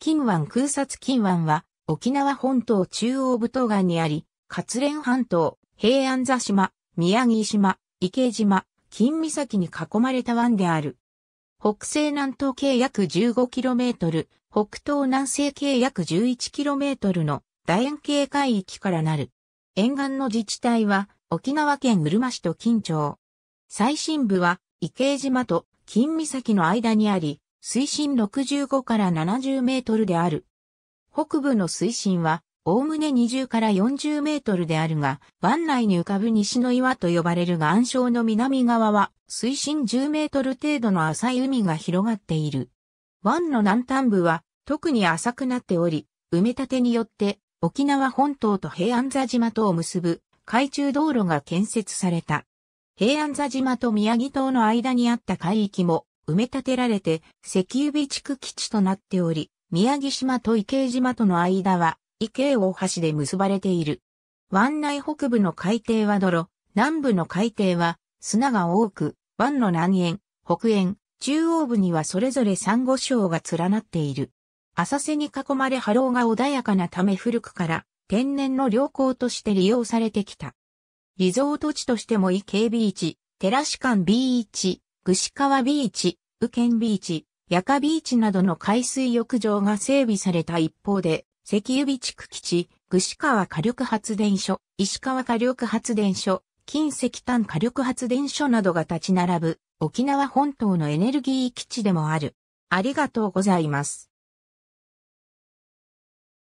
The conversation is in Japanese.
金湾空撮金湾は、沖縄本島中央部東岸にあり、活連半島、平安座島、宮城島、池島、金岬に囲まれた湾である。北西南東計約 15km、北東南西計約 11km の楕円形海域からなる。沿岸の自治体は、沖縄県うるま市と金町。最深部は、池島と金岬の間にあり、水深65から70メートルである。北部の水深は、おおむね20から40メートルであるが、湾内に浮かぶ西の岩と呼ばれる岩礁の南側は、水深10メートル程度の浅い海が広がっている。湾の南端部は、特に浅くなっており、埋め立てによって、沖縄本島と平安座島とを結ぶ、海中道路が建設された。平安座島と宮城島の間にあった海域も、埋め立てられて石油備蓄基地となっており、宮城島と池江島との間は池江大橋で結ばれている。湾内北部の海底は泥、南部の海底は砂が多く、湾の南縁、北縁、中央部にはそれぞれ珊瑚礁が連なっている。浅瀬に囲まれ波浪が穏やかなため古くから天然の良港として利用されてきた。リゾート地としても池ビーチ、テラシカンビーチ、串川ビーチ、右県ビーチ、ヤカビーチなどの海水浴場が整備された一方で、石油備蓄基地、串川火力発電所、石川火力発電所、近石炭火力発電所などが立ち並ぶ沖縄本島のエネルギー基地でもある。ありがとうございます。